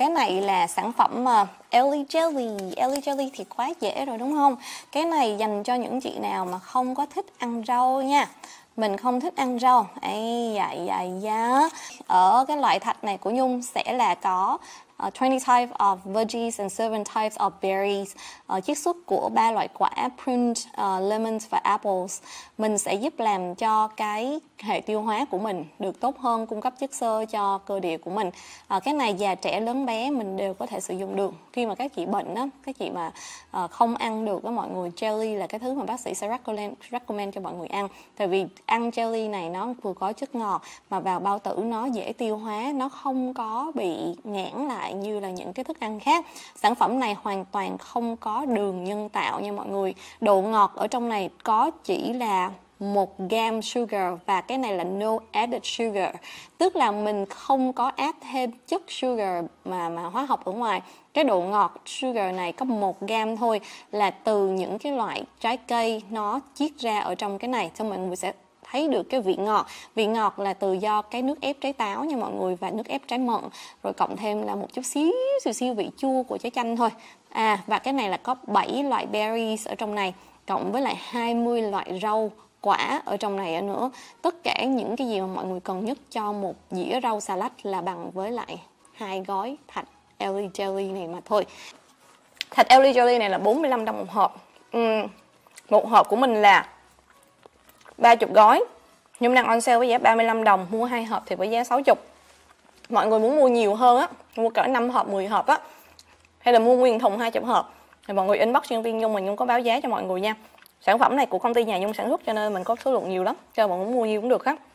cái này là sản phẩm mà ờ, Ellie Jelly Ellie Jelly thì quá dễ rồi đúng không cái này dành cho những chị nào mà không có thích ăn rau nha mình không thích ăn rau ấy dạ dạ dạ ở cái loại thạch này của nhung sẽ là có uh, 20 types of veggies and 7 types of berries. Uh, chiết xuất của ba loại quả prune, uh, ờ, lemons và apples mình sẽ giúp làm cho cái hệ tiêu hóa của mình được tốt hơn, cung cấp chất xơ cho cơ địa của mình. Uh, cái này già trẻ lớn bé mình đều có thể sử dụng được. Khi mà các chị bệnh á, các chị mà uh, không ăn được á mọi người jelly là cái thứ mà bác sĩ sẽ recommend, recommend cho mọi người ăn. Tại vì ăn jelly này nó vừa có chất ngọt mà vào bao tử nó dễ tiêu hóa, nó không có bị nghẽn lại lại như là những cái thức ăn khác sản phẩm này hoàn toàn không có đường nhân tạo nha mọi người độ ngọt ở trong này có chỉ là một gam sugar và cái này là no added sugar tức là mình không có add thêm chất sugar mà mà hóa học ở ngoài cái độ ngọt sugar này có một gam thôi là từ những cái loại trái cây nó chiết ra ở trong cái này cho mọi người sẽ thấy được cái vị ngọt vị ngọt là từ do cái nước ép trái táo nha mọi người và nước ép trái mận rồi cộng thêm là một chút xíu xíu xíu vị chua của trái chanh thôi à và cái này là có 7 loại berries ở trong này cộng với lại 20 loại rau quả ở trong này nữa tất cả những cái gì mà mọi người cần nhất cho một dĩa rau salad là bằng với lại hai gói thạch Ellie Jelly này mà thôi Thạch Ellie Jelly này là 45 đồng một hộp uhm, Một hộp của mình là 30 gói nhung năng on sale với giá 35 đồng mua hai hộp thì với giá 60 mọi người muốn mua nhiều hơn á mua cỡ 5 hộp 10 hộp á hay là mua nguyên thùng 20 hộp thì mọi người inbox chuyên viên nhung mình nhung có báo giá cho mọi người nha sản phẩm này của công ty nhà nhung sản xuất cho nên mình có số lượng nhiều lắm cho mọi người muốn mua nhiều cũng được hết